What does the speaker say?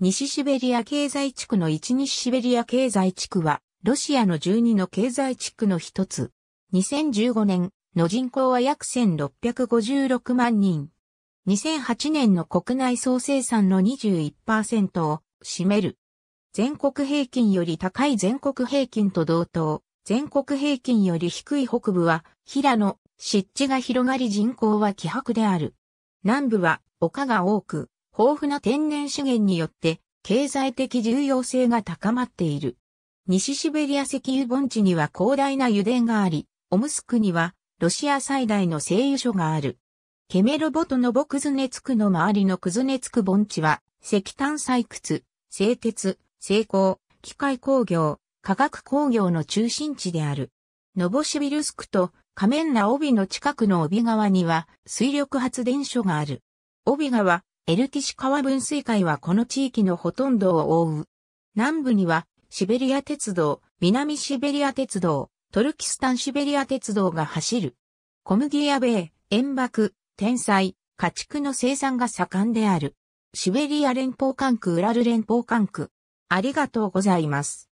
西シベリア経済地区の一西シベリア経済地区は、ロシアの12の経済地区の一つ。2015年の人口は約1656万人。2008年の国内総生産の21%を占める。全国平均より高い全国平均と同等。全国平均より低い北部は、平野、湿地が広がり人口は希薄である。南部は丘が多く、豊富な天然資源によって経済的重要性が高まっている。西シベリア石油盆地には広大な油田があり、オムスクにはロシア最大の製油所がある。ケメロボトノボクズネツクの周りのクズネツク盆地は石炭採掘、製鉄、製鋼、機械工業、化学工業の中心地である。ノボシビルスクとカメンナ帯の近くの帯川には水力発電所がある。帯川、エルティシ川分水会はこの地域のほとんどを覆う。南部にはシベリア鉄道、南シベリア鉄道、トルキスタンシベリア鉄道が走る。小麦や米、煙爆、天才、家畜の生産が盛んである。シベリア連邦管区ウラル連邦管区。ありがとうございます。